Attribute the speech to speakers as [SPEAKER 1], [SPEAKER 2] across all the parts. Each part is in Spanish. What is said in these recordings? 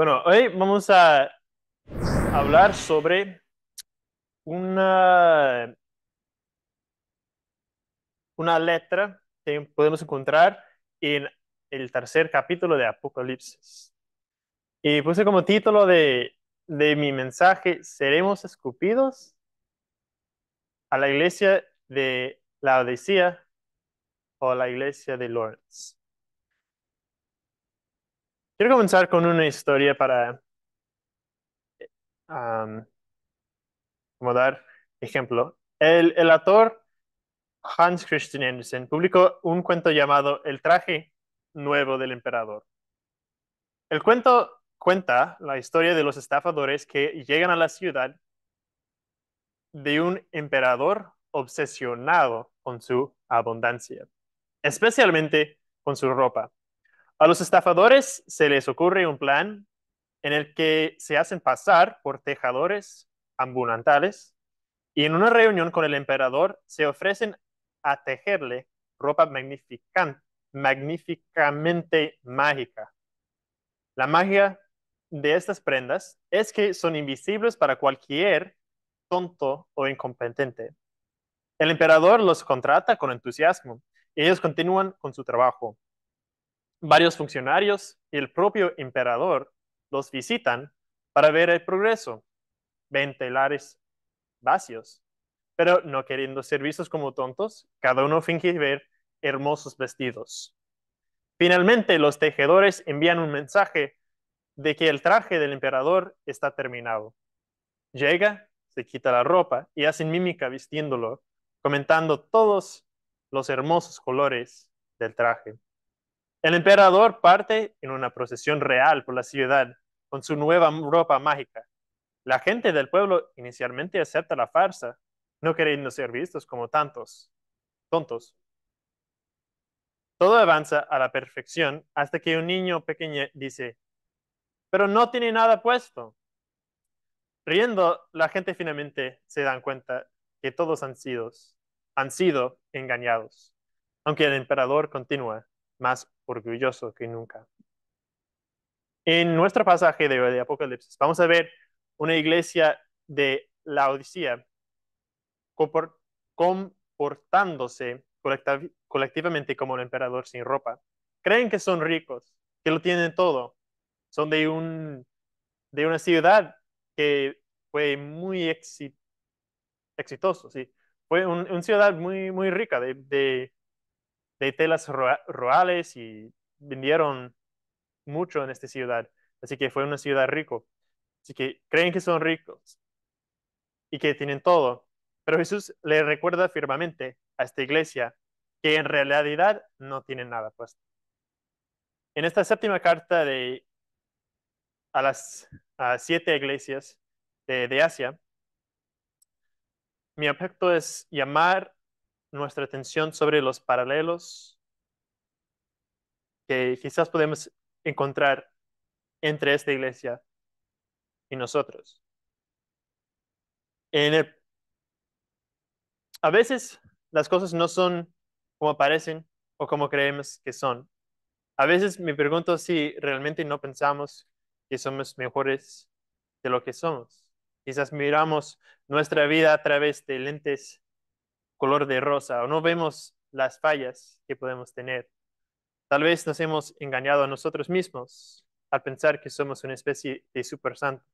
[SPEAKER 1] Bueno, hoy vamos a hablar sobre una, una letra que podemos encontrar en el tercer capítulo de Apocalipsis. Y puse como título de, mi mensaje, ¿seremos escupidos? A la iglesia de la Odisea o la iglesia de Lawrence. Quiero comenzar con una historia para como dar ejemplo. El, el autor Hans Christian Andersen publicó un cuento llamado El traje nuevo del emperador. El cuento cuenta la historia de los estafadores que llegan a la ciudad de un emperador obsesionado con su abundancia, especialmente con su ropa. A los estafadores se les ocurre un plan en el que se hacen pasar por tejadores ambulantales y en una reunión con el emperador se ofrecen a tejerle ropa magníficamente mágica. La magia de estas prendas es que son invisibles para cualquier tonto o incompetente. El emperador los contrata con entusiasmo y ellos continúan con su trabajo. Varios funcionarios y el propio emperador los visitan para ver el progreso. Ven telares vacíos, pero no queriendo ser vistos como tontos, cada uno finge ver hermosos vestidos. Finalmente, los tejedores envían un mensaje de que el traje del emperador está terminado. Llega, se quita la ropa y hacen mímica vistiéndolo, comentando todos los hermosos colores del traje. El emperador parte en una procesión real por la ciudad con su nueva ropa mágica. La gente del pueblo inicialmente acepta la farsa, no queriendo ser vistos como tantos tontos. Todo avanza a la perfección hasta que un niño pequeño dice, pero no tiene nada puesto. Riendo, la gente finalmente se dan cuenta que todos han sido, han sido engañados, aunque el emperador continúa más orgulloso que nunca. En nuestro pasaje de, Apocalipsis vamos a ver una iglesia de la Odisea comportándose colectivamente como el emperador sin ropa. Creen que son ricos, que lo tienen todo. Son de, un, de una ciudad que fue muy exitoso, sí. Fue una ciudad muy, muy rica de de telas rurales y vendieron mucho en esta ciudad. Así que fue una ciudad rico. Así que creen que son ricos y que tienen todo. Pero Jesús le recuerda firmemente a esta iglesia que en realidad no tienen nada puesto. En esta séptima carta de, a las siete iglesias de, de Asia, mi objeto es llamar nuestra atención sobre los paralelos que quizás podemos encontrar entre esta iglesia y nosotros. a veces las cosas no son como parecen o como creemos que son. A veces me pregunto si realmente no pensamos que somos mejores de lo que somos. Quizás miramos nuestra vida a través de lentes color de rosa o no vemos las fallas que podemos tener. Tal vez nos hemos engañado a nosotros mismos al pensar que somos una especie de super santos.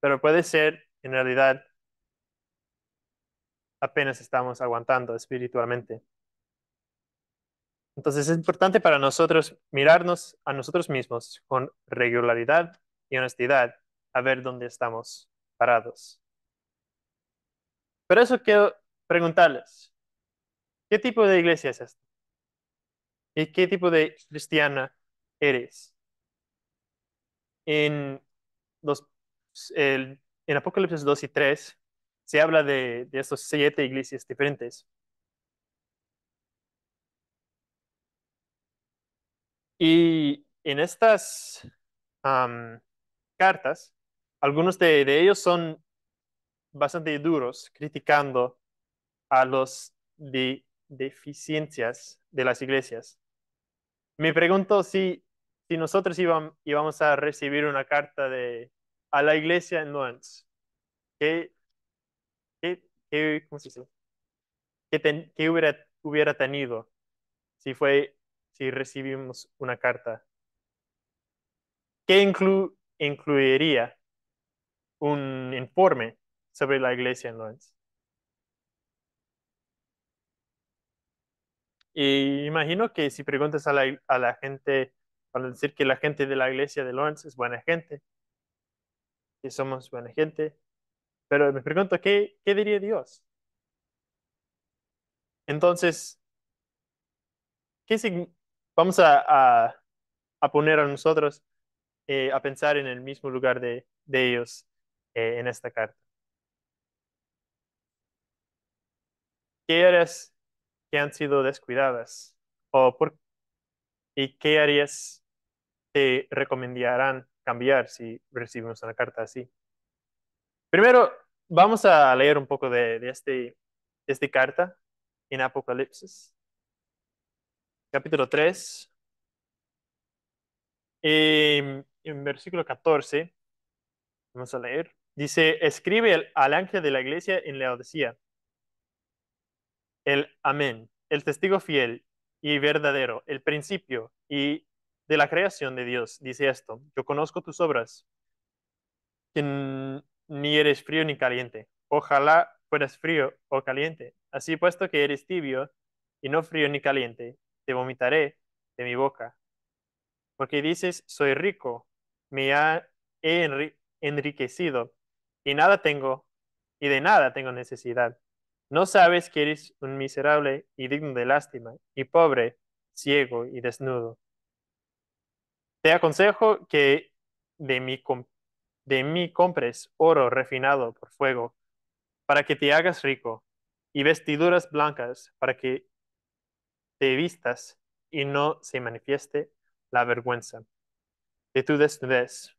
[SPEAKER 1] Pero puede ser, en realidad, apenas estamos aguantando espiritualmente. Entonces es importante para nosotros mirarnos a nosotros mismos con regularidad y honestidad a ver dónde estamos parados. Por eso quiero preguntarles, ¿qué tipo de iglesia es esta? ¿Y qué tipo de cristiana eres? En, los, en Apocalipsis 2 y 3 se habla de, de siete iglesias diferentes. Y en estas cartas, algunos de, de ellos son bastante duros criticando a los de, deficiencias de las iglesias. Me pregunto si, si nosotros íbamos a recibir una carta de, a la iglesia en Nuance. ¿Qué, qué, qué hubiera, hubiera tenido si, fue, si recibimos una carta? ¿Qué incluiría un informe sobre la iglesia en Lawrence. Y imagino que si preguntas a la, gente, para decir que la gente de la iglesia de Lawrence es buena gente, que somos buena gente, pero me pregunto, ¿qué, qué diría Dios? Entonces, ¿qué vamos a, poner a nosotros eh, a pensar en el mismo lugar de, ellos eh, en esta carta? ¿Qué áreas que han sido descuidadas? ¿O por, ¿Y qué áreas te recomendarán cambiar si recibimos una carta así? Primero, vamos a leer un poco de, este, esta carta en Apocalipsis, capítulo 3. Em, en versículo 14, vamos a leer, dice, escribe al ángel de la iglesia en la odisea el amén, el testigo fiel y verdadero, el principio y de la creación de Dios. Dice esto, yo conozco tus obras, que ni eres frío ni caliente. Ojalá fueras frío o caliente. Así puesto que eres tibio y no frío ni caliente, te vomitaré de mi boca. Porque dices, soy rico, me ha, he enriquecido y nada tengo y de nada tengo necesidad. ¿No sabes que eres un miserable y digno de lástima, y pobre, ciego y desnudo? Te aconsejo que de mí, de mí compres oro refinado por fuego, para que te hagas rico, y vestiduras blancas, para que te vistas y no se manifieste la vergüenza de tu desnudez,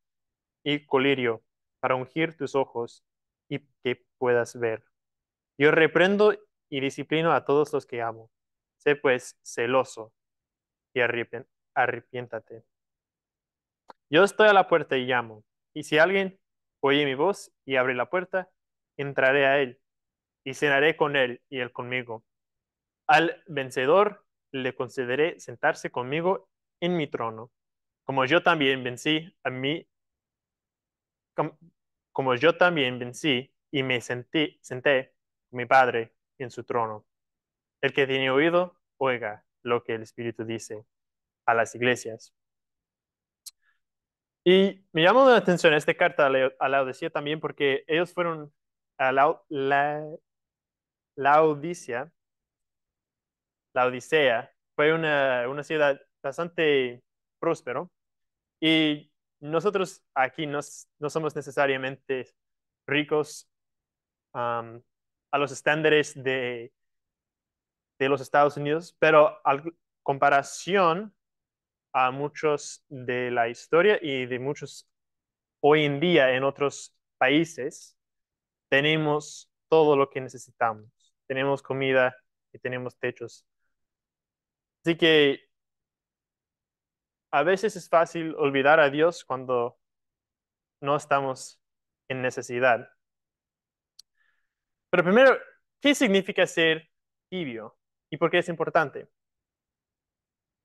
[SPEAKER 1] y colirio para ungir tus ojos y que puedas ver. Yo reprendo y disciplino a todos los que amo. Sé pues celoso y arrepiéntate. Yo estoy a la puerta y llamo. Y si alguien oye mi voz y abre la puerta, entraré a él y cenaré con él y él conmigo. Al vencedor le concederé sentarse conmigo en mi trono, como yo también vencí a mí, como, yo también vencí y me senté, senté mi Padre en su trono. El que tiene oído, oiga lo que el Espíritu dice a las iglesias. Y me llamó la atención esta carta a la Odisea también porque ellos fueron a la, la, Odisea fue una, ciudad bastante próspero y nosotros aquí no, somos necesariamente ricos, a los estándares de, de los Estados Unidos, pero a comparación a muchos de la historia y de muchos hoy en día en otros países, tenemos todo lo que necesitamos. Tenemos comida y tenemos techos. Así que a veces es fácil olvidar a Dios cuando no estamos en necesidad. Pero primero, ¿qué significa ser tibio? ¿Y por qué es importante?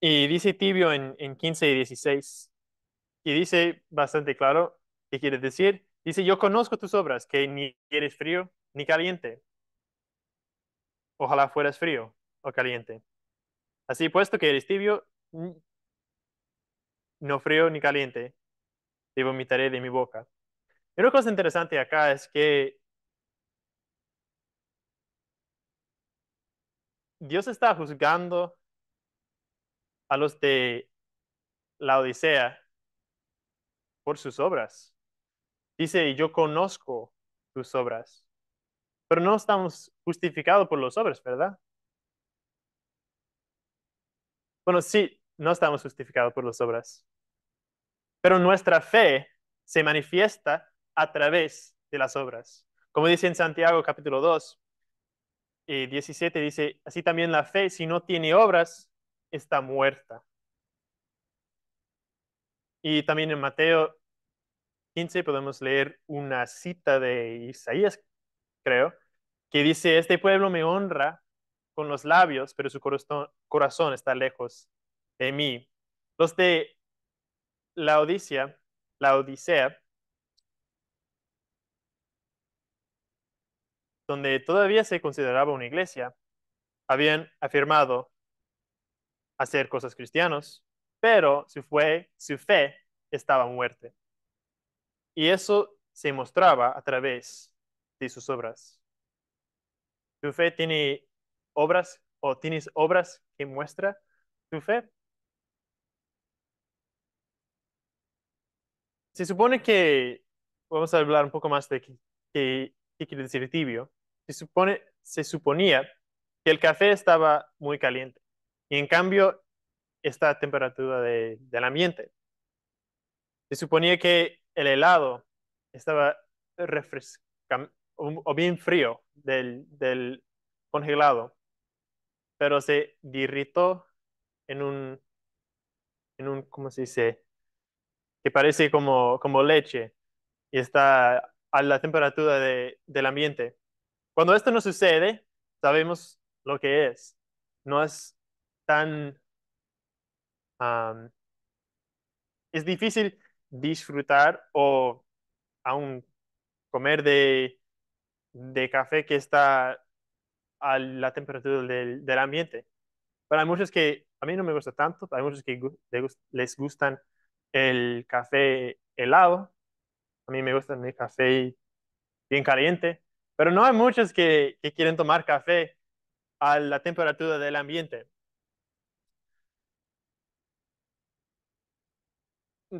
[SPEAKER 1] Y dice tibio en, 15 y 16. Y dice bastante claro qué quiere decir. Dice, yo conozco tus obras, que ni eres frío ni caliente. Ojalá fueras frío o caliente. Así puesto que eres tibio, no frío ni caliente, te vomitaré de mi boca. Y una cosa interesante acá es que Dios está juzgando a los de la Odisea por sus obras. Dice, yo conozco tus obras. Pero no estamos justificados por las obras, ¿verdad? Bueno, sí, no estamos justificados por las obras. Pero nuestra fe se manifiesta a través de las obras. Como dice en Santiago capítulo 2, 17 eh, dice, así también la fe, si no tiene obras, está muerta. Y también en Mateo 15 podemos leer una cita de Isaías, creo, que dice, este pueblo me honra con los labios, pero su corazón está lejos de mí. Los de la Odisea, la Odisea donde todavía se consideraba una iglesia, habían afirmado hacer cosas cristianas, pero su fe, su fe estaba muerta. Y eso se mostraba a través de sus obras. ¿Tu fe tiene obras o tienes obras que muestra tu fe? Se supone que, vamos a hablar un poco más de qué quiere decir tibio, se, supone, se suponía que el café estaba muy caliente y en cambio está a temperatura del ambiente. Se suponía que el helado estaba refrescante o bien frío del, congelado, pero se derritó en un, en un, ¿cómo se dice? Que parece como, como leche y está a la temperatura del ambiente. Cuando esto no sucede, sabemos lo que es. No es tan... es difícil disfrutar o aún comer de, de café que está a la temperatura del, del, ambiente. Para muchos que a mí no me gusta tanto, hay muchos que les gustan el café helado. A mí me gusta el café bien caliente. Pero no hay muchos que, quieren tomar café a la temperatura del ambiente.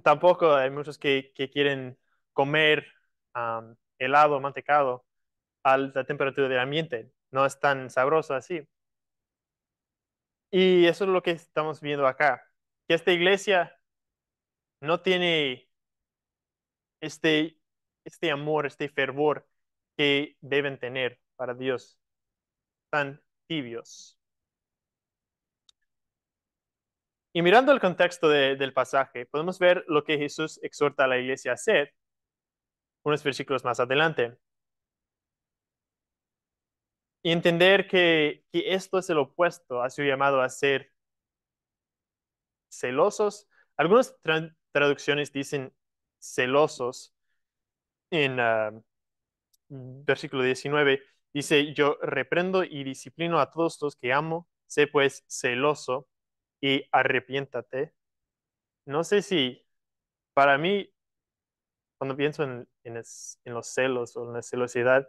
[SPEAKER 1] Tampoco hay muchos que, quieren comer helado, mantecado a la temperatura del ambiente. No es tan sabroso así. Y eso es lo que estamos viendo acá, que esta iglesia no tiene este, este amor, este fervor que deben tener para Dios, tan tibios. Y mirando el contexto del pasaje, podemos ver lo que Jesús exhorta a la iglesia a hacer unos versículos más adelante. Y entender que, esto es el opuesto a su llamado a ser celosos. Algunas traducciones dicen celosos en, ah, versículo 19, dice, yo reprendo y disciplino a todos los que amo, sé pues celoso y arrepiéntate. No sé si para mí, cuando pienso en, en, los celos o en la celosidad,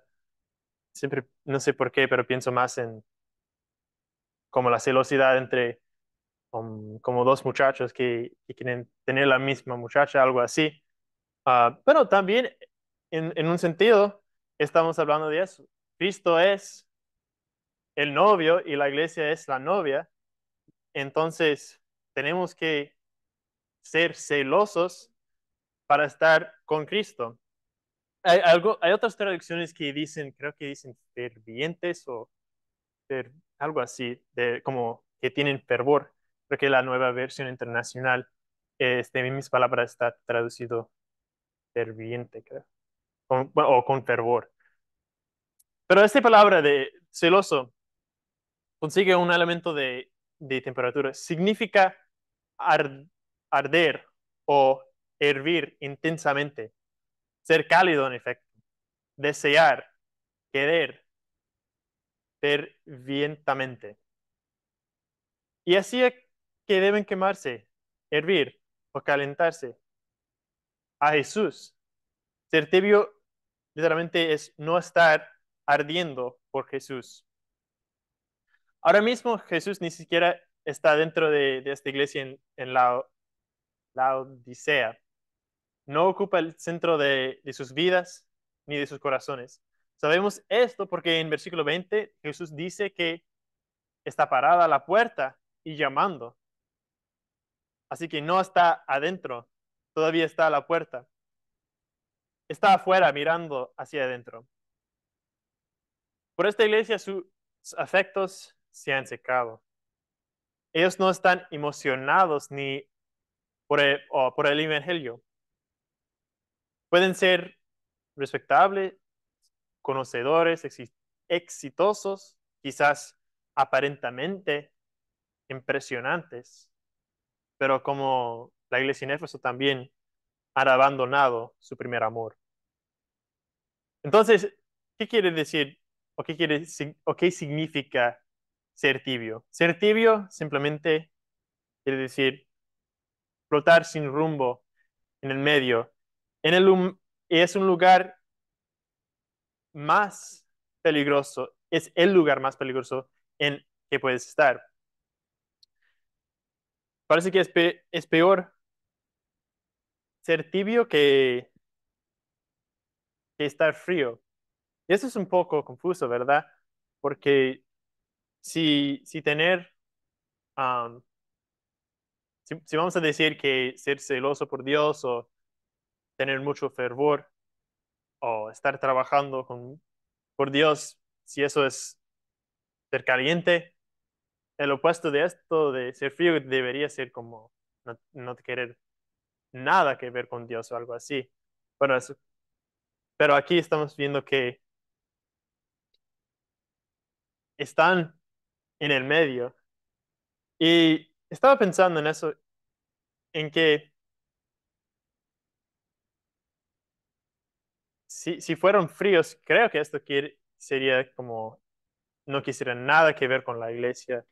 [SPEAKER 1] siempre, no sé por qué, pero pienso más en como la celosidad entre um, como dos muchachos que, quieren tener la misma muchacha, algo así. pero ah, también, en, en un sentido, estamos hablando de eso. Cristo es el novio y la iglesia es la novia. Entonces, tenemos que ser celosos para estar con Cristo. Hay, algo, hay otras traducciones que dicen, creo que dicen fervientes o algo así, de, como que tienen fervor. Creo que la nueva versión internacional, este, mis palabras, está traducido ferviente, creo o con fervor. Pero esta palabra de celoso consigue un elemento de, temperatura. Significa arder o hervir intensamente, ser cálido en efecto, desear, querer, fervientemente. Y así es que deben quemarse, hervir o calentarse. A Jesús, ser tibio literalmente es no estar ardiendo por Jesús. Ahora mismo Jesús ni siquiera está dentro de, esta iglesia en, la, Odisea. No ocupa el centro de, de sus vidas ni de sus corazones. Sabemos esto porque en versículo 20 Jesús dice que está parada a la puerta y llamando. Así que no está adentro, todavía está a la puerta está afuera mirando hacia adentro. Por esta iglesia sus afectos se han secado. Ellos no están emocionados ni por el, Evangelio. Pueden ser respetables, conocedores, exitosos, quizás aparentemente impresionantes, pero como la iglesia en Éfeso también han abandonado su primer amor. Entonces, ¿qué quiere decir o qué, significa ser tibio? Ser tibio simplemente quiere decir flotar sin rumbo en el medio. es un lugar más peligroso, es el lugar más peligroso en que puedes estar. Parece que es peor ser tibio que estar frío. eso es un poco confuso, ¿verdad? Porque si, si tener, si, vamos a decir que ser celoso por Dios o tener mucho fervor o estar trabajando con, por Dios, si eso es ser caliente, el opuesto de esto, de ser frío, debería ser como no, no querer nada que ver con Dios o algo así. Bueno, eso pero aquí estamos viendo que están en el medio. Y estaba pensando en eso, en que si, si fríos, creo que esto sería como, no quisiera nada que ver con la iglesia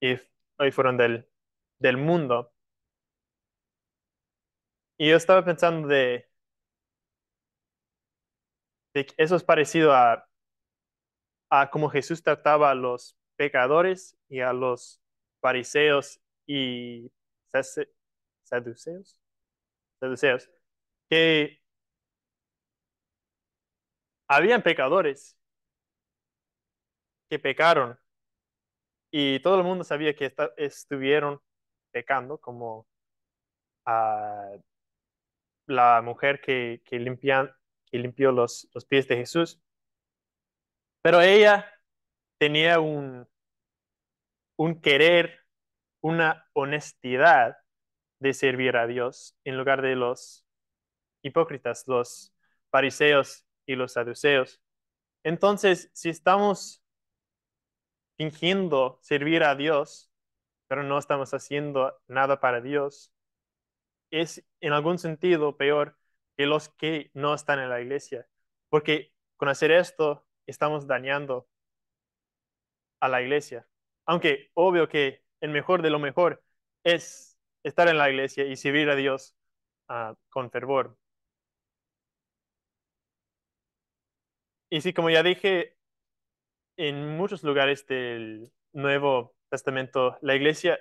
[SPEAKER 1] y hoy fueron del, del mundo. Y yo estaba pensando de eso es parecido a, a cómo Jesús trataba a los pecadores y a los fariseos y saduceos. Saduceos. Que habían pecadores que pecaron y todo el mundo sabía que estuvieron pecando, como ah, la mujer que, que y limpió los, los pies de Jesús. Pero ella tenía un, un querer, una honestidad de servir a Dios en lugar de los hipócritas, los fariseos y los saduceos. Entonces, si estamos fingiendo servir a Dios, pero no estamos haciendo nada para Dios, es en algún sentido peor que los que no están en la iglesia. Porque con hacer esto estamos dañando a la iglesia. Aunque obvio que el mejor de lo mejor es estar en la iglesia y servir a Dios ah, con fervor. Y sí, como ya dije, en muchos lugares del Nuevo Testamento, la iglesia,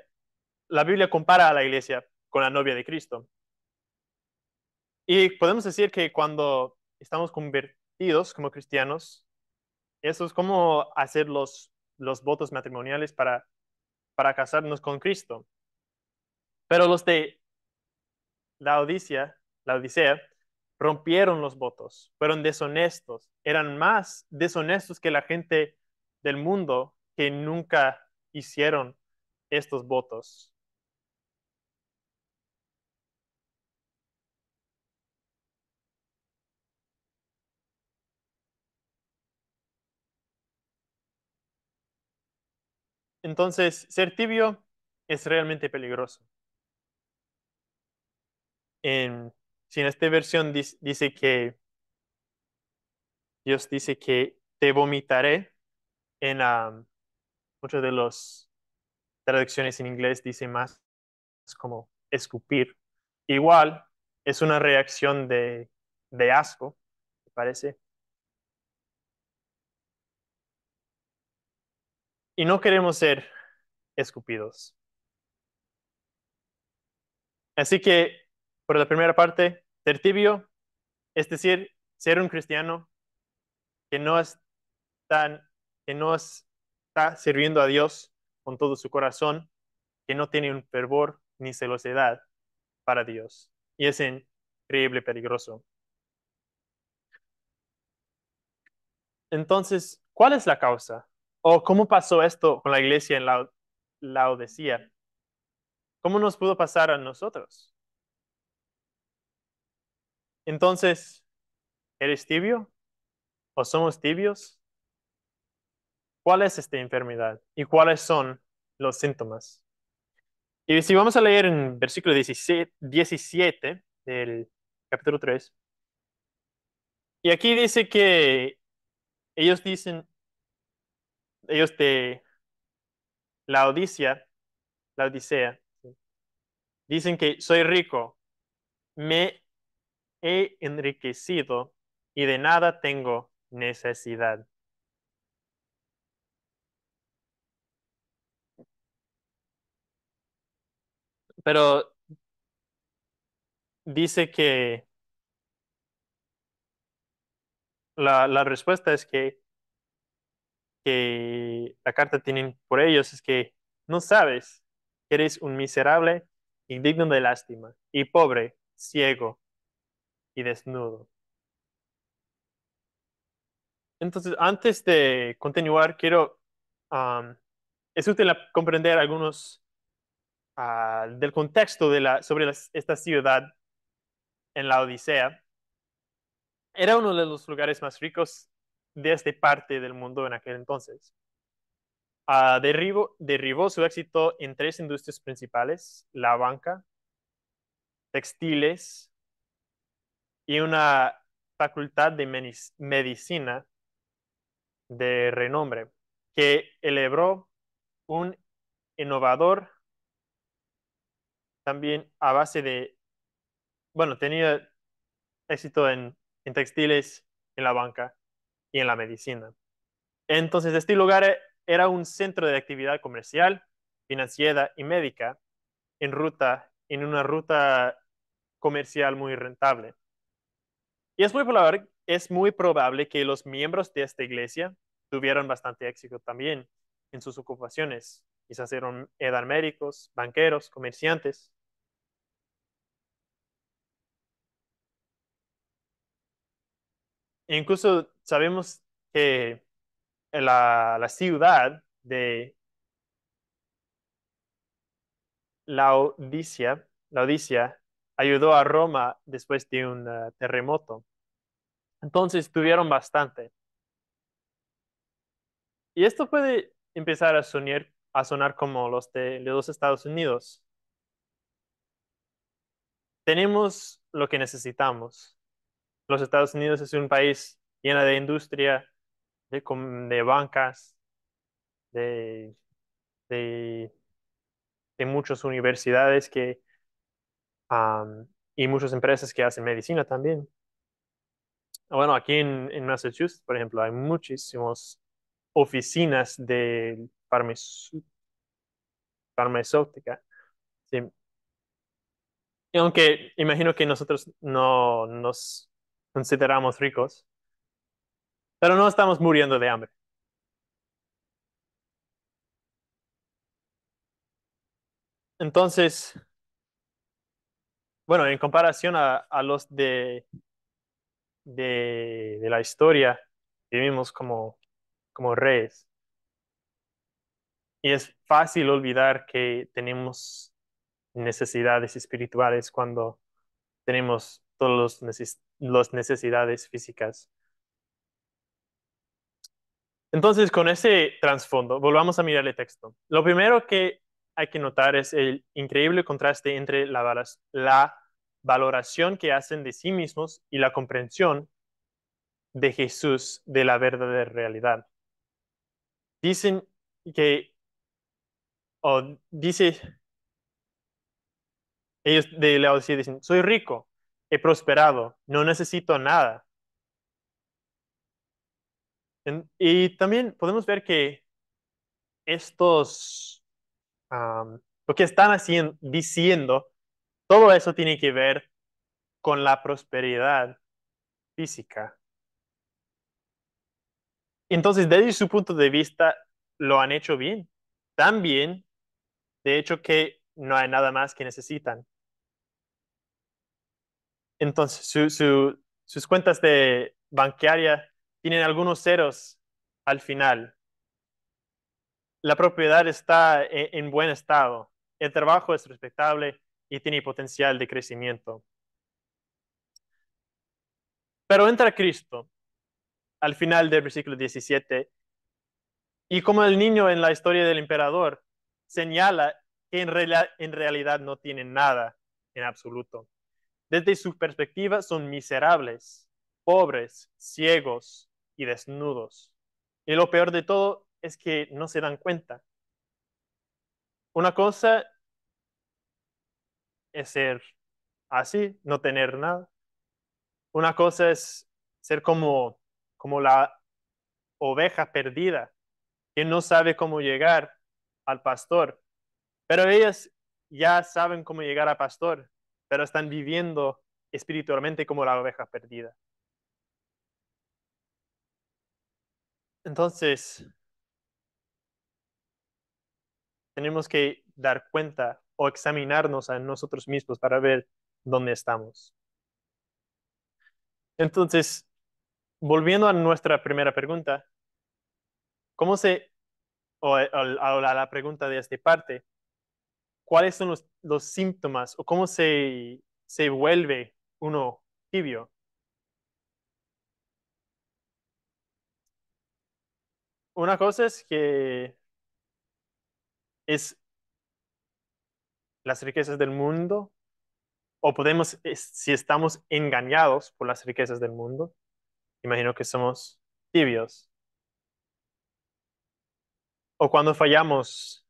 [SPEAKER 1] la Biblia compara a la iglesia con la novia de Cristo. Y podemos decir que cuando estamos convertidos como cristianos, eso es como hacer los, los votos matrimoniales para, para casarnos con Cristo. Pero los de la Odisea, la Odisea rompieron los votos, fueron deshonestos, eran más deshonestos que la gente del mundo que nunca hicieron estos votos. Entonces, ser tibio es realmente peligroso. En, si en esta versión dice, que Dios dice que te vomitaré en um, muchas de las traducciones en inglés dice más como escupir. Igual es una reacción de, de asco, me parece. y no queremos ser escupidos. Así que, por la primera parte, ser tibio, es decir, ser un cristiano que no, es que no está sirviendo a Dios con todo su corazón, que no tiene un fervor ni celosidad para Dios. Y es increíble peligroso. Entonces, ¿cuál es la causa ¿O oh, cómo pasó esto con la iglesia en la, odesía? ¿Cómo nos pudo pasar a nosotros? Entonces, ¿eres tibio? ¿O somos tibios? ¿Cuál es esta enfermedad? ¿Y cuáles son los síntomas? Y si vamos a leer en versículo 17 del capítulo 3, y aquí dice que ellos dicen, ellos de la Odisea, la Odisea, dicen que soy rico, me he enriquecido y de nada tengo necesidad. Pero dice que la, la respuesta es que que la carta tienen por ellos es que no sabes, que eres un miserable, indigno de lástima, y pobre, ciego y desnudo. Entonces, antes de continuar, quiero... es útil comprender algunos ah, del contexto de la, sobre esta ciudad en la Odisea. Era uno de los lugares más ricos de esta parte del mundo en aquel entonces. Ah, derribó, su éxito en tres industrias principales, la banca, textiles y una facultad de medicina de renombre que celebró un innovador también a base de, bueno, tenía éxito en textiles, en la banca, y en la medicina. Entonces, este lugar eh, era un centro de actividad comercial, financiera y médica en ruta, en una ruta comercial muy rentable. Y es muy probable, es muy probable que los miembros de esta iglesia tuvieron bastante éxito también en sus ocupaciones. Quizás eran, eran médicos, banqueros, comerciantes, Incluso sabemos que la, ciudad de Laodicea ayudó a Roma después de un eh, terremoto. Entonces tuvieron bastante. Y esto puede empezar a a sonar como los de los Estados Unidos. Tenemos lo que necesitamos los Estados Unidos es un país lleno de industria, de, bancas, de, de, muchas universidades que, y muchas empresas que hacen medicina también. Bueno, aquí en, Massachusetts, por ejemplo, hay muchísimas oficinas de farmacéutica. aunque imagino que nosotros no nos consideramos ricos, pero no estamos muriendo de hambre. Entonces, bueno, en comparación a, los de, de, la historia, vivimos como, como reyes. Y es fácil olvidar que tenemos necesidades espirituales cuando tenemos Todos los necesidades las necesidades físicas. Entonces, con ese trasfondo, volvamos a mirar el texto. Lo primero que hay que notar es el increíble contraste entre la, la valoración que hacen de sí mismos y la comprensión de Jesús de la verdadera realidad. Dicen que, o dice, ellos de la dicen, soy rico, he prosperado, no necesito nada. y también podemos ver que estos, lo que están diciendo, todo eso tiene que ver con la prosperidad física. Entonces, desde su punto de vista, lo han hecho bien. También, de hecho, que no hay nada más que necesitan. Entonces, sus cuentas de bancaria tienen algunos ceros al final. La propiedad está e, en, buen estado. El trabajo es respetable y tiene potencial de crecimiento. Pero entra Cristo al final del versículo 17 y como el niño en la historia del emperador señala que en, en realidad no tiene nada en absoluto. Desde su perspectiva son miserables, pobres, ciegos y desnudos. Y lo peor de todo es que no se dan cuenta. Una cosa es ser así, no tener nada. Una cosa es ser como, como la oveja perdida, que no sabe cómo llegar al pastor. Pero ellas ya saben cómo llegar al pastor, pero están viviendo espiritualmente como la oveja perdida. Entonces, tenemos que dar cuenta o examinarnos a nosotros mismos para ver dónde estamos. Entonces, volviendo a nuestra primera pregunta, ¿cómo se, a, la pregunta de esta parte, cuáles son los, síntomas o cómo se, se vuelve uno tibio. Una cosa es que es las riquezas del mundo, o podemos, si estamos engañados por las riquezas del mundo, imagino que somos tibios. O cuando fallamos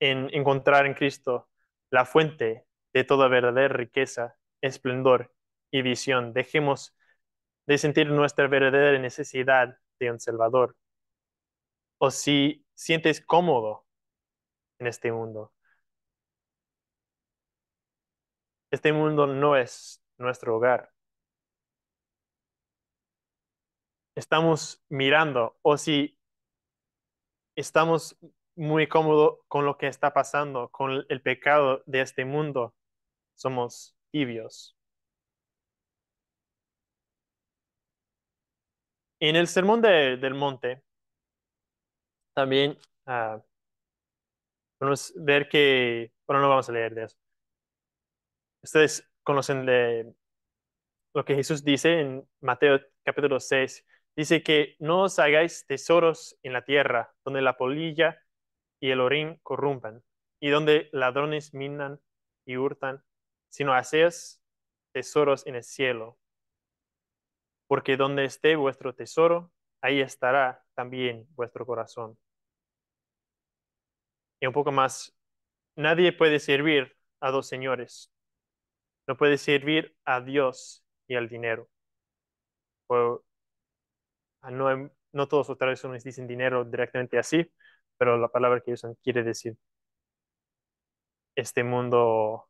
[SPEAKER 1] en encontrar en Cristo la fuente de toda verdadera riqueza, esplendor y visión. Dejemos de sentir nuestra verdadera necesidad de un Salvador. O si sientes cómodo en este mundo. Este mundo no es nuestro hogar. Estamos mirando o si estamos muy cómodo con lo que está pasando, con el pecado de este mundo. Somos tibios. En el sermón del monte, también Vamos ah, a ver que, bueno, no vamos a leer de eso. Ustedes conocen lo que Jesús dice en Mateo capítulo 6. Dice que no os hagáis tesoros en la tierra, donde la polilla y el orín corrompen, y donde ladrones minan y hurtan, sino hacéis tesoros en el cielo. Porque donde esté vuestro tesoro, ahí estará también vuestro corazón. Y un poco más, nadie puede servir a dos señores. No puede servir a Dios y al dinero. Ah, no, no todos los traducciones dicen dinero directamente así, pero la palabra que usan quiere decir este mundo,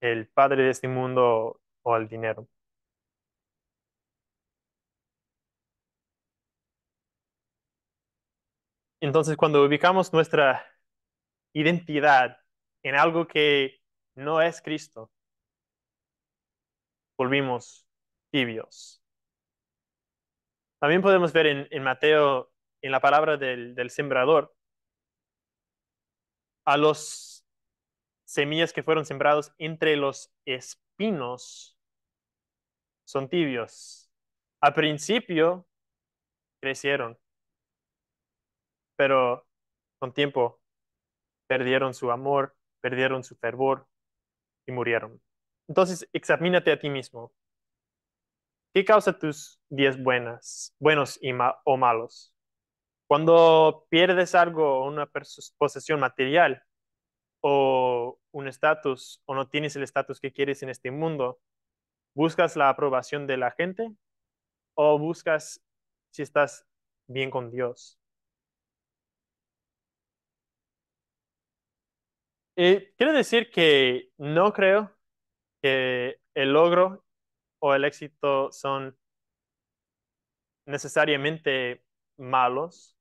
[SPEAKER 1] el padre de este mundo o el dinero. Entonces, cuando ubicamos nuestra identidad en algo que no es Cristo, volvimos tibios. También podemos ver en, Mateo, en la palabra del sembrador, a los semillas que fueron sembrados entre los espinos son tibios. Al principio crecieron, pero con tiempo perdieron su amor, perdieron su fervor y murieron. Entonces, examínate a ti mismo. ¿Qué causa tus días buenas, buenos y o malos? Cuando pierdes algo, una posesión material o un estatus, o no tienes el estatus que quieres en este mundo, ¿buscas la aprobación de la gente o buscas si estás bien con Dios? Eh, quiero decir que no creo que el logro o el éxito son necesariamente malos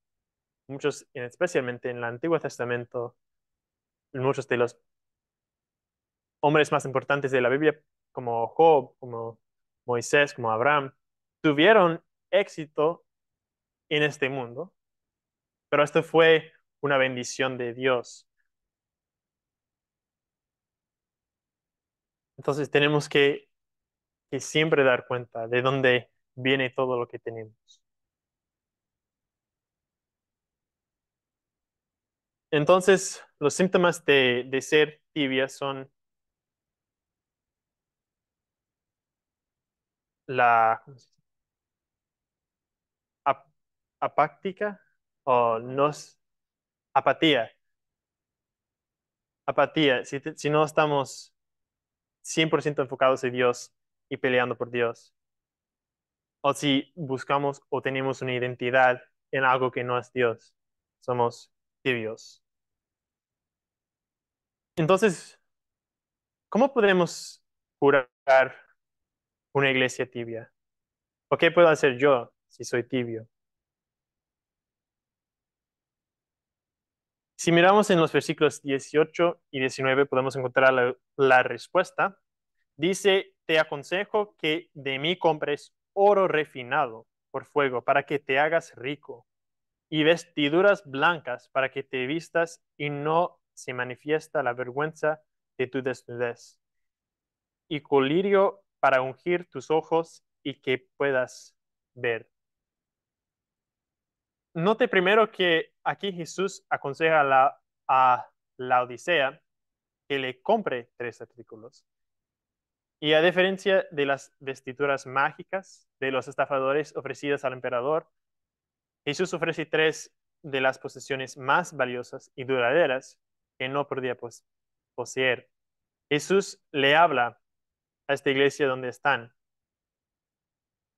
[SPEAKER 1] muchos, especialmente en el Antiguo Testamento, muchos de los hombres más importantes de la Biblia, como Job, como Moisés, como Abraham, tuvieron éxito en este mundo, pero esto fue una bendición de Dios. Entonces tenemos que, que siempre dar cuenta de dónde viene todo lo que tenemos. Entonces, los síntomas de, ser tibia son la apática apáctica o nos apatía. Apatía, si, si no estamos 100% enfocados en Dios y peleando por Dios. O si buscamos o tenemos una identidad en algo que no es Dios, somos tibios. Entonces, ¿cómo podemos curar una iglesia tibia? ¿O qué puedo hacer yo si soy tibio? Si miramos en los versículos 18 y 19 podemos encontrar la, la respuesta. Dice, te aconsejo que de mí compres oro refinado por fuego para que te hagas rico y vestiduras blancas para que te vistas y no se manifiesta la vergüenza de tu desnudez. Y colirio para ungir tus ojos y que puedas ver. Note primero que aquí Jesús aconseja a la, a la Odisea que le compre tres artículos. Y a diferencia de las vestiduras mágicas de los estafadores ofrecidas al emperador, Jesús ofrece tres de las posesiones más valiosas y duraderas que no podía poseer. Jesús le habla a esta iglesia donde están.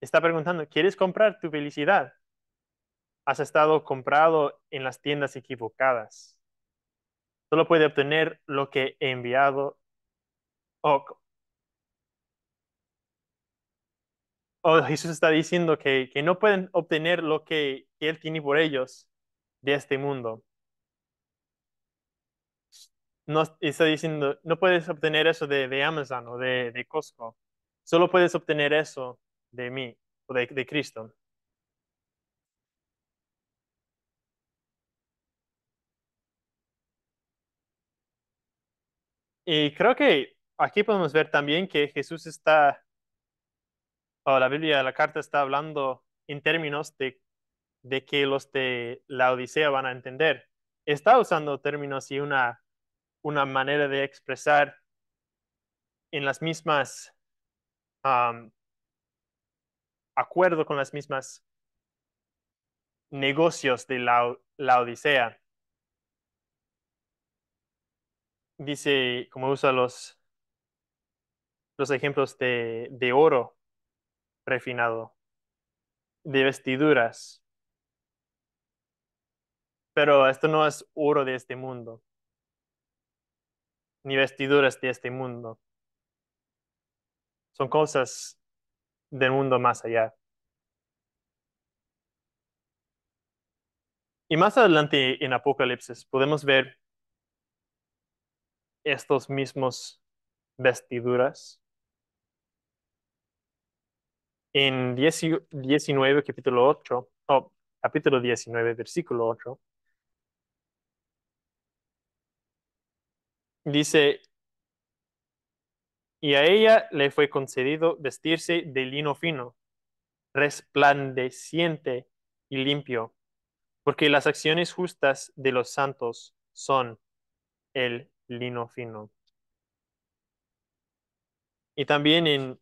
[SPEAKER 1] Está preguntando, ¿quieres comprar tu felicidad? Has estado comprado en las tiendas equivocadas. Solo puede obtener lo que he enviado. Oh, Jesús está diciendo que, que, no pueden obtener lo que Él tiene por ellos de este mundo no está diciendo, no puedes obtener eso de, Amazon o de, Costco, solo puedes obtener eso de mí o de, de Cristo. Y creo que aquí podemos ver también que Jesús está, o la Biblia, la carta está hablando en términos de, de que los de la Odisea van a entender. Está usando términos y una una manera de expresar en las mismas acuerdo con las mismas negocios de la, Odisea. Dice, como usa los, los ejemplos de oro refinado, de vestiduras. Pero esto no es oro de este mundo ni vestiduras de este mundo. Son cosas del mundo más allá. Y más adelante en Apocalipsis podemos ver estos mismos vestiduras. En 19, capítulo 8, o capítulo 19, versículo 8, Dice, y a ella le fue concedido vestirse de lino fino, resplandeciente y limpio, porque las acciones justas de los santos son el lino fino. Y también en,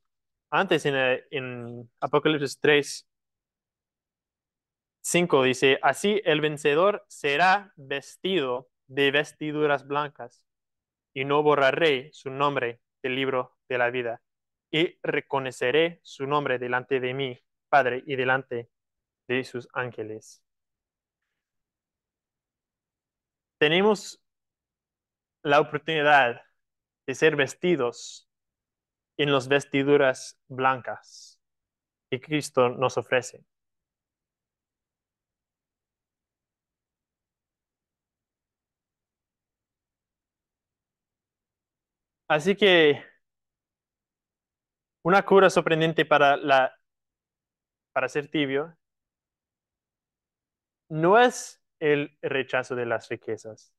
[SPEAKER 1] antes en, eh, en Apocalipsis 3, 5 dice, así el vencedor será vestido de vestiduras blancas y no borraré su nombre del libro de la vida, y reconoceré su nombre delante de mí, Padre, y delante de sus ángeles. Tenemos la oportunidad de ser vestidos en las vestiduras blancas que Cristo nos ofrece. Así que una cura sorprendente para, la, para ser tibio no es el rechazo de las riquezas,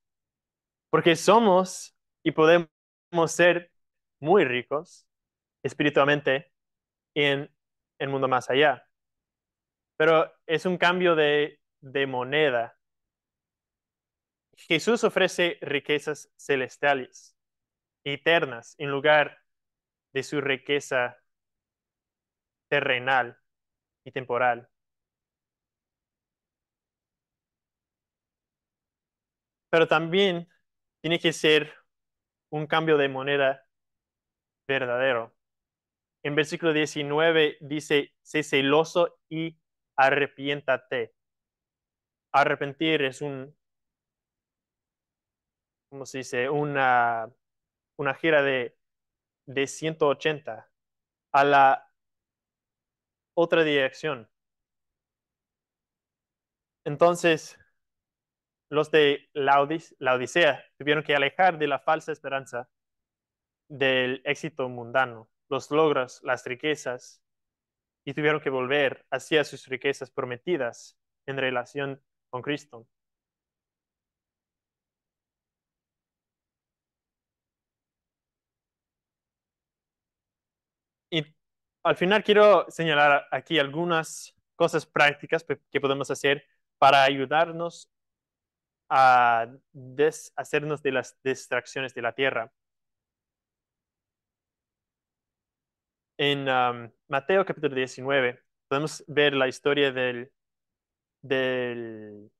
[SPEAKER 1] porque somos y podemos ser muy ricos espiritualmente en el mundo más allá. Pero es un cambio de, de moneda. Jesús ofrece riquezas celestiales eternas en lugar de su riqueza terrenal y temporal. Pero también tiene que ser un cambio de moneda verdadero. En versículo 19 dice, sé celoso y arrepiéntate. Arrepentir es un, ¿cómo se dice? Una una gira de, de 180 a la otra dirección. Entonces, los de la Odisea tuvieron que alejar de la falsa esperanza del éxito mundano, los logros, las riquezas, y tuvieron que volver hacia sus riquezas prometidas en relación con Cristo. al final quiero señalar aquí algunas cosas prácticas que podemos hacer para ayudarnos a deshacernos de las distracciones de la tierra. En Mateo capítulo 19 podemos ver la historia del, del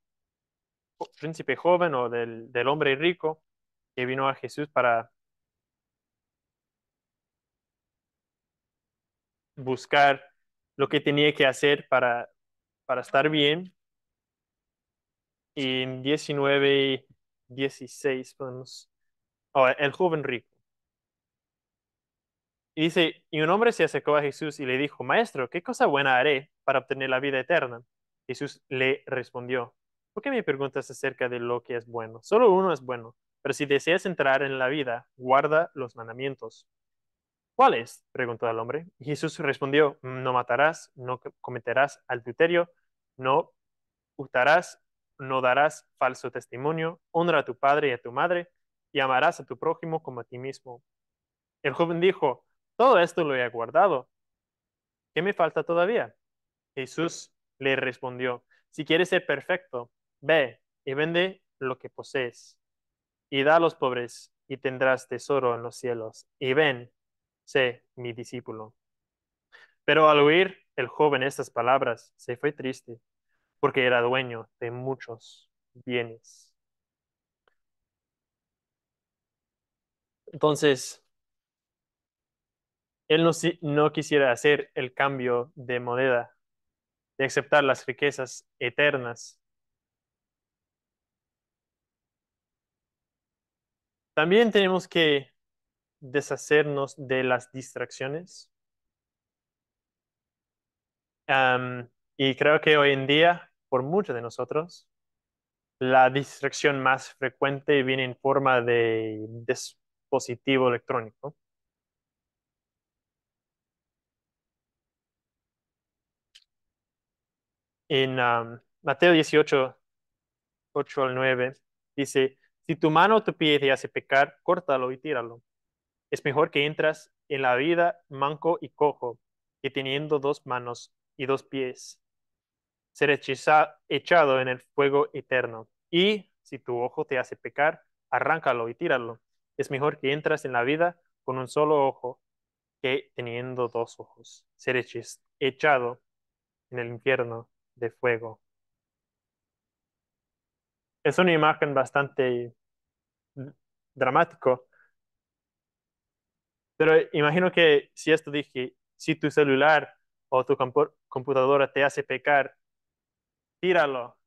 [SPEAKER 1] príncipe joven o del hombre rico que vino a Jesús para buscar lo que tenía que hacer para, para estar bien. en 19, 16 podemos... Oh, el joven rico. Y dice, y un hombre se acercó a Jesús y le dijo, Maestro, ¿qué cosa buena haré para obtener la vida eterna? Jesús le respondió, ¿por qué me preguntas acerca de lo que es bueno? Solo uno es bueno, pero si deseas entrar en la vida, guarda los mandamientos. ¿Cuáles? preguntó el hombre. Jesús respondió, no matarás, no cometerás adulterio, no hurtarás, no darás falso testimonio, honra a tu padre y a tu madre, y amarás a tu prójimo como a ti mismo. El joven dijo, todo esto lo he guardado. ¿Qué me falta todavía? Jesús le respondió, si quieres ser perfecto, ve y vende lo que posees, y da a los pobres, y tendrás tesoro en los cielos, y ven sé mi discípulo. Pero al oír el joven estas palabras, se fue triste, porque era dueño de muchos bienes. Entonces, él no, no, quisiera hacer el cambio de moneda, de aceptar las riquezas eternas. También tenemos que deshacernos de las distracciones. y creo que hoy en día, por muchos de nosotros, la distracción más frecuente viene en forma de dispositivo electrónico. En Mateo 18, 8 al 9, dice, si tu mano o tu pie te hace pecar, córtalo y tíralo es mejor que entras en la vida manco y cojo que teniendo dos manos y dos pies. Ser echado en el fuego eterno. Y si tu ojo te hace pecar, arráncalo y tíralo. Es mejor que entras en la vida con un solo ojo que teniendo dos ojos. Ser echado en el infierno de fuego. Es una imagen bastante dramático pero imagino que si esto dije, si tu celular o tu computadora te hace pecar, tíralo.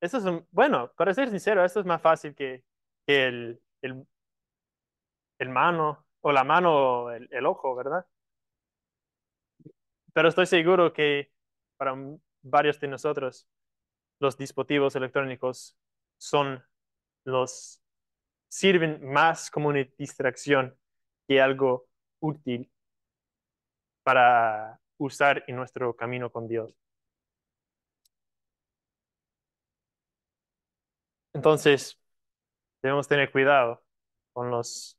[SPEAKER 1] Eso es bueno, para ser sincero, esto es más fácil que, el, el, mano o la mano o el, ojo, ¿verdad? Pero estoy seguro que para varios de nosotros los dispositivos electrónicos son los sirven más como una distracción que algo útil para usar en nuestro camino con Dios. Entonces, debemos tener cuidado con los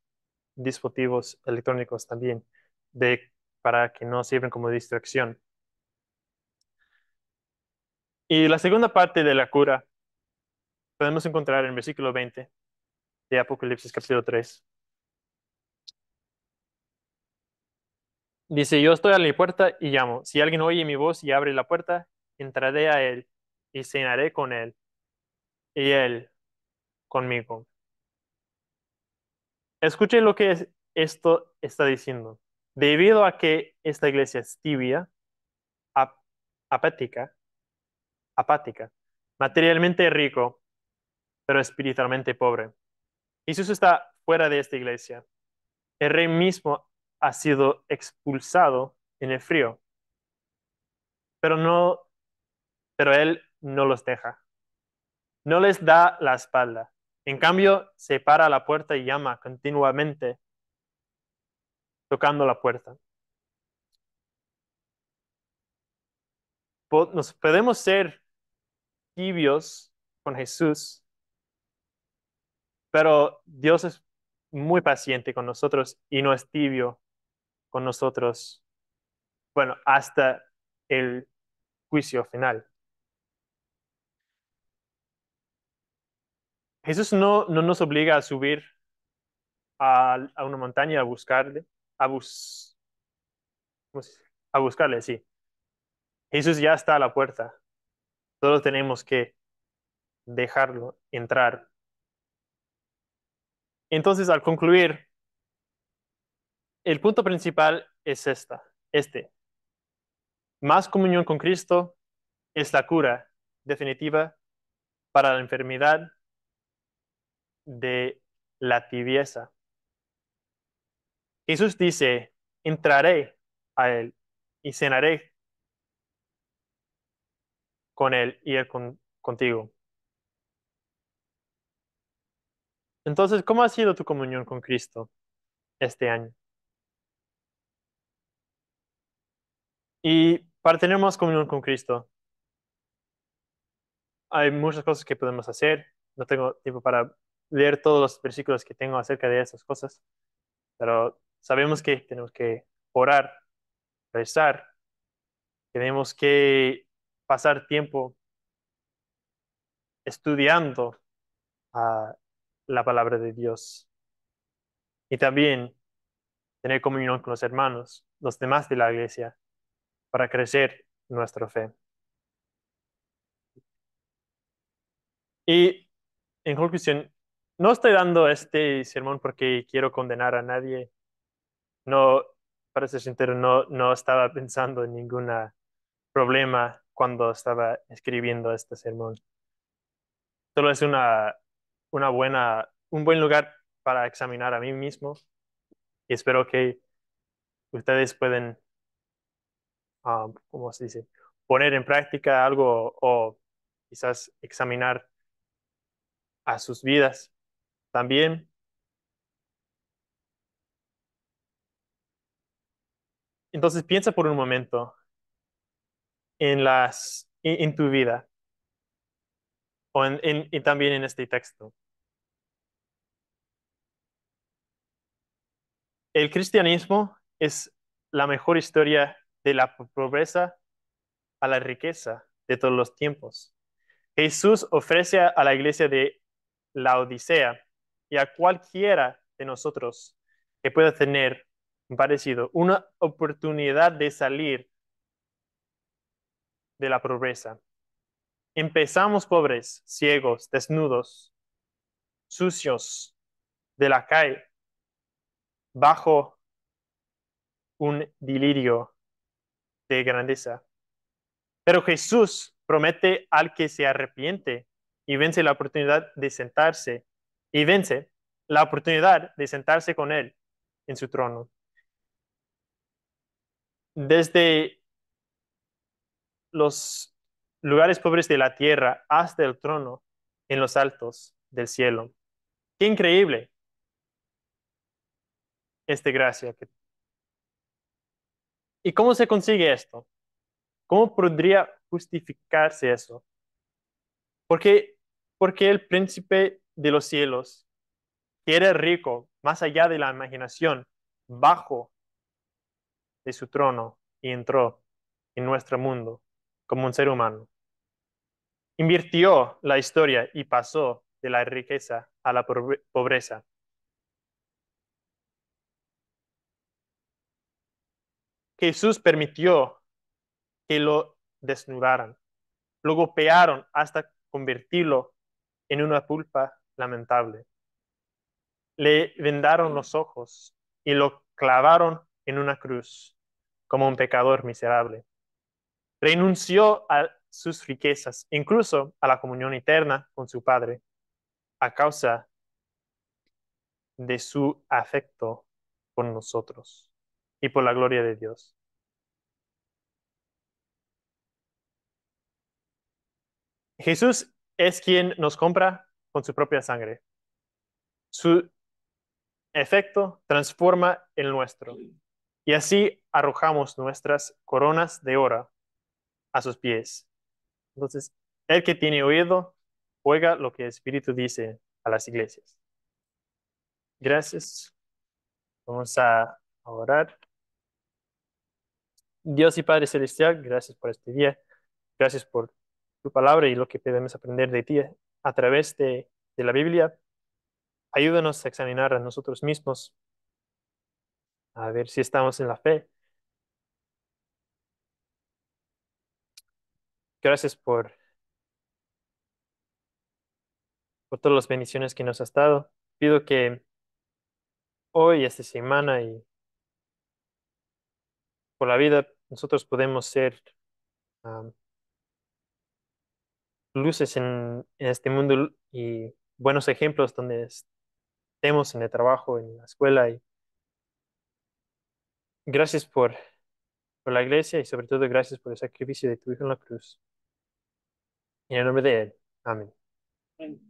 [SPEAKER 1] dispositivos electrónicos también, de, para que no sirvan como distracción. Y la segunda parte de la cura podemos encontrar en el versículo 20 de Apocalipsis capítulo 3. Dice, yo estoy a la puerta y llamo. Si alguien oye mi voz y abre la puerta, entraré a él y cenaré con él y él conmigo. Escuche lo que esto está diciendo. Debido a que esta iglesia es tibia, apática, apática, materialmente rico, pero espiritualmente pobre. Jesús está fuera de esta iglesia. El rey mismo ha sido expulsado en el frío. Pero no, pero él no los deja. No les da la espalda. En cambio, se para a la puerta y llama continuamente, tocando la puerta. Nos podemos ser tibios con Jesús, pero Dios es muy paciente con nosotros y no es tibio nosotros, bueno, hasta el juicio final. Jesús no, no nos obliga a subir a, una montaña a buscarle, a, a buscarle, sí. Jesús ya está a la puerta. Solo tenemos que dejarlo entrar. Entonces, al concluir, el punto principal es esta, este. Más comunión con Cristo es la cura definitiva para la enfermedad de la tibieza. Jesús dice, entraré a Él y cenaré con Él y Él contigo. Entonces, ¿cómo ha sido tu comunión con Cristo este año? Y para tener más comunión con Cristo, hay muchas cosas que podemos hacer. No tengo tiempo para leer todos los versículos que tengo acerca de esas cosas, pero sabemos que tenemos que orar, rezar, tenemos que pasar tiempo estudiando ah, la palabra de Dios y también tener comunión con los hermanos, los demás de la iglesia, para crecer nuestra fe. Y en conclusión, no estoy dando este sermón porque quiero condenar a nadie. No, para ser sincero, no, estaba pensando en ningún problema cuando estaba escribiendo este sermón. Solo es una, una buena, un buen lugar para examinar a mí mismo y espero que ustedes pueden como ah, ¿cómo se dice? Poner en práctica algo o quizás examinar a sus vidas. También Entonces piensa por un momento en las en, tu vida o y también en este texto. El cristianismo es la mejor historia de la pobreza a la riqueza de todos los tiempos. Jesús ofrece a la iglesia de la Odisea y a cualquiera de nosotros que pueda tener un parecido, una oportunidad de salir de la pobreza. Empezamos pobres, ciegos, desnudos, sucios, de la calle, bajo un delirio de grandeza. Pero Jesús promete al que se arrepiente y vence la oportunidad de sentarse, y vence la oportunidad de sentarse con Él en su trono. Desde los lugares pobres de la tierra hasta el trono en los altos del cielo. Qué increíble esta gracia que ¿Y cómo se consigue esto? ¿Cómo podría justificarse eso? Porque, porque el príncipe de los cielos, que era rico, más allá de la imaginación, bajó de su trono y entró en nuestro mundo como un ser humano. Invirtió la historia y pasó de la riqueza a la pobreza. Jesús permitió que lo desnudaran, lo golpearon hasta convertirlo en una pulpa lamentable. Le vendaron los ojos y lo clavaron en una cruz como un pecador miserable. Renunció a sus riquezas, incluso a la comunión eterna con su Padre, a causa de su afecto con nosotros y por la gloria de Dios. Jesús es quien nos compra con su propia sangre. Su efecto transforma el nuestro. Y así arrojamos nuestras coronas de oro a sus pies. Entonces, el que tiene oído, oiga lo que el Espíritu dice a las iglesias. Gracias. Vamos a orar. Dios y Padre Celestial, gracias por este día, gracias por tu palabra y lo que podemos aprender de ti a través de, la Biblia. Ayúdanos a examinar a nosotros mismos, a ver si estamos en la fe. Gracias por, por todas las bendiciones que nos has dado. Pido que hoy, esta semana y por la vida nosotros podemos ser luces en, este mundo y buenos ejemplos donde estemos en el trabajo, en la escuela. Y gracias por, la iglesia y sobre todo gracias por el sacrificio de tu Hijo en la cruz. En el nombre de Él. Amén.